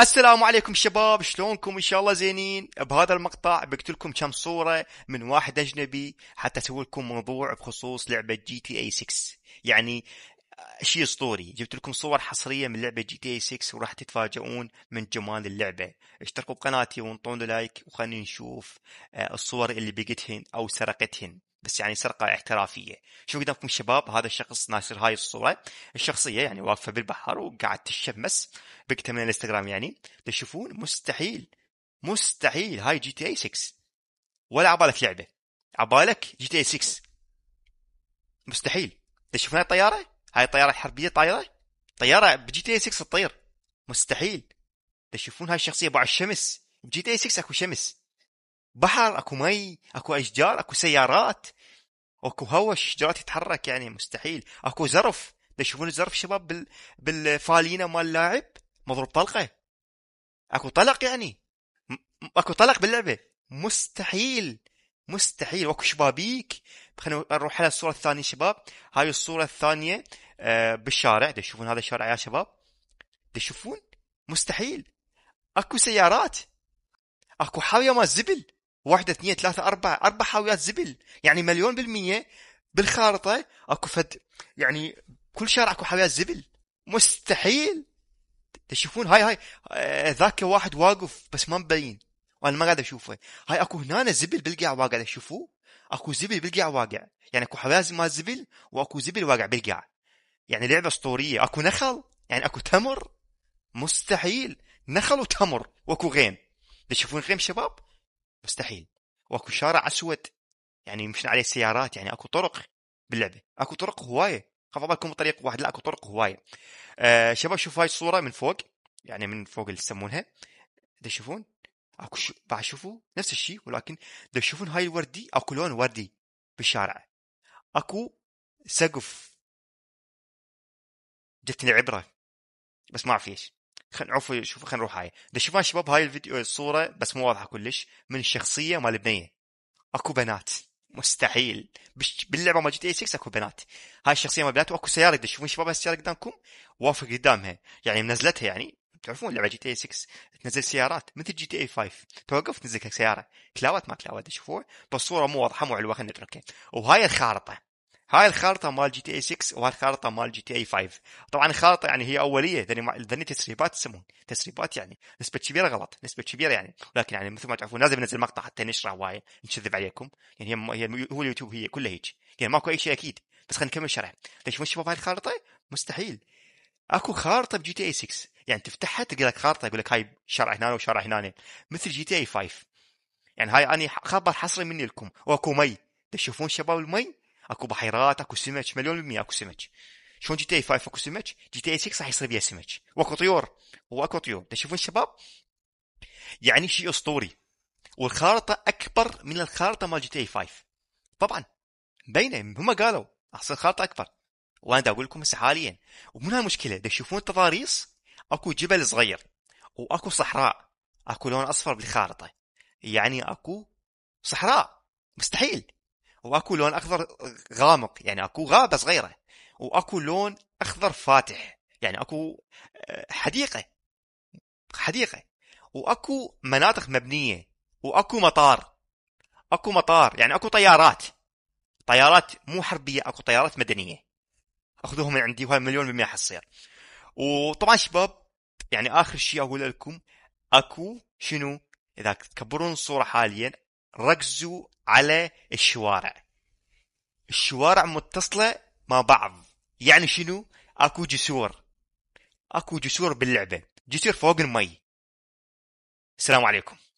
السلام عليكم شباب شلونكم ان شاء الله زينين بهذا المقطع بقتلكم كم صوره من واحد اجنبي حتى اسوي لكم موضوع بخصوص لعبه جي تي اي 6 يعني آه، شيء اسطوري جبت لكم صور حصريه من لعبه جي تي اي 6 وراح تتفاجئون من جمال اللعبه اشتركوا بقناتي وانطوني لايك وخلينا نشوف آه، الصور اللي بقتهن او سرقتهن بس يعني سرقه احترافيه شوف قدامكم شباب هذا الشخص ناشر هاي الصوره الشخصيه يعني واقفه بالبحر وقاعد تشمس بكتها من الانستغرام يعني تشوفون مستحيل مستحيل هاي جي تي اي 6 ولا عبالك لعبه عبالك جي تي اي 6 مستحيل تشوفون هاي الطياره هاي الطياره الحربيه طايره طياره بجي تي اي 6 تطير مستحيل تشوفون هاي الشخصيه ابو الشمس بجي تي اي 6 اكو شمس بحر اكو مي اكو اشجار اكو سيارات اكو هواء الشجرات تتحرك يعني مستحيل اكو زرف تشوفون الزرف شباب بال... بالفالينا مال اللاعب مضروب طلقه اكو طلق يعني اكو طلق باللعبه مستحيل مستحيل واكو شبابيك خلينا نروح على الصوره الثانيه شباب هاي الصوره الثانيه آه بالشارع تشوفون هذا الشارع يا شباب تشوفون مستحيل اكو سيارات اكو حاويه مال زبل واحدة اثنين ثلاثة أربعة أربع حاويات زبل يعني مليون بالمية بالخارطة أكو فد يعني كل شارع أكو حاويات زبل مستحيل تشوفون هاي هاي آه، ذاك واحد واقف بس ما مبين وانا ما قاعد اشوفه هاي اكو هنا زبل بالقاع واقع تشوفوه اكو زبل بالقاع واقع يعني اكو حاويات ما زبل واكو زبل واقع بالقاع يعني لعبه اسطوريه اكو نخل يعني اكو تمر مستحيل نخل وتمر واكو غيم تشوفون غيم شباب مستحيل واكو شارع اسود يعني يمشون عليه السيارات يعني اكو طرق باللعبه اكو طرق هوايه خف بالكم طريق واحد لا اكو طرق هوايه آه شباب شوف هاي الصوره من فوق يعني من فوق اللي يسمونها تشوفون اكو شو... بعد شوفوا نفس الشيء ولكن تشوفون هاي الوردي اكو لون وردي بالشارع اكو سقف جتني عبره بس ما اعرف ليش خل عفوا شوف خلينا نروح هاي اذا شوفان شباب هاي الفيديو الصوره بس مو واضحه كلش من الشخصيه مال بنيه اكو بنات مستحيل بش باللعبه مال جي تي 6 إيه اكو بنات هاي الشخصيه مال بنات واكو سياره اذا تشوفون شباب السياره قدامكم واقفه قدامها يعني منزلتها يعني تعرفون لعبه جي تي 6 إيه تنزل سيارات مثل جي تي اي 5 توقف تنزل لك سياره كلاوت ما كلاوت تشوفوها بس صوره مو واضحه مو حلوه خلينا نتركها وهاي الخارطه هاي الخارطه مال جي تي اي 6 وهاي الخارطه مال جي تي اي 5 طبعا الخارطه يعني هي اوليه ذني ذني تسريبات يسمون تسريبات يعني نسبه كبيره غلط نسبه كبيره يعني ولكن يعني مثل ما تعرفون لازم ننزل مقطع حتى نشرح هوايه نكذب عليكم يعني هي هي هو اليوتيوب هي كلها هيك يعني ماكو اي شيء اكيد بس خلينا نكمل شرح ليش مش شباب هاي الخارطه مستحيل اكو خارطه بجي تي اي 6 يعني تفتحها تلقى لك خارطه يقول لك هاي شارع هنا وشارع هنا مثل جي تي اي 5 يعني هاي اني خبر حصري مني لكم واكو مي تشوفون شباب المي اكو بحيرات اكو سمك مليون بالمية اكو سمك شلون جي تي اي 5 اكو سمك جي تي اي 6 راح يصير بيها سمك واكو طيور واكو طيور تشوفون شباب يعني شيء اسطوري والخارطه اكبر من الخارطه مال جي تي اي 5 طبعا مبينه هم قالوا احسن خارطه اكبر وانا اقول لكم هسه حاليا ومن المشكله تشوفون التضاريس اكو جبل صغير واكو صحراء اكو لون اصفر بالخارطه يعني اكو صحراء مستحيل واكو لون اخضر غامق يعني اكو غابه صغيره واكو لون اخضر فاتح يعني اكو آه، حديقه حديقه واكو مناطق مبنيه واكو مطار اكو مطار يعني اكو طيارات طيارات مو حربيه اكو طيارات مدنيه اخذوهم من عندي وهاي مليون بالمئه حصير وطبعا شباب يعني اخر شيء اقول لكم اكو شنو اذا تكبرون الصوره حاليا ركزوا على الشوارع الشوارع متصلة مع بعض يعني شنو اكو جسور اكو جسور باللعبة جسر فوق المي السلام عليكم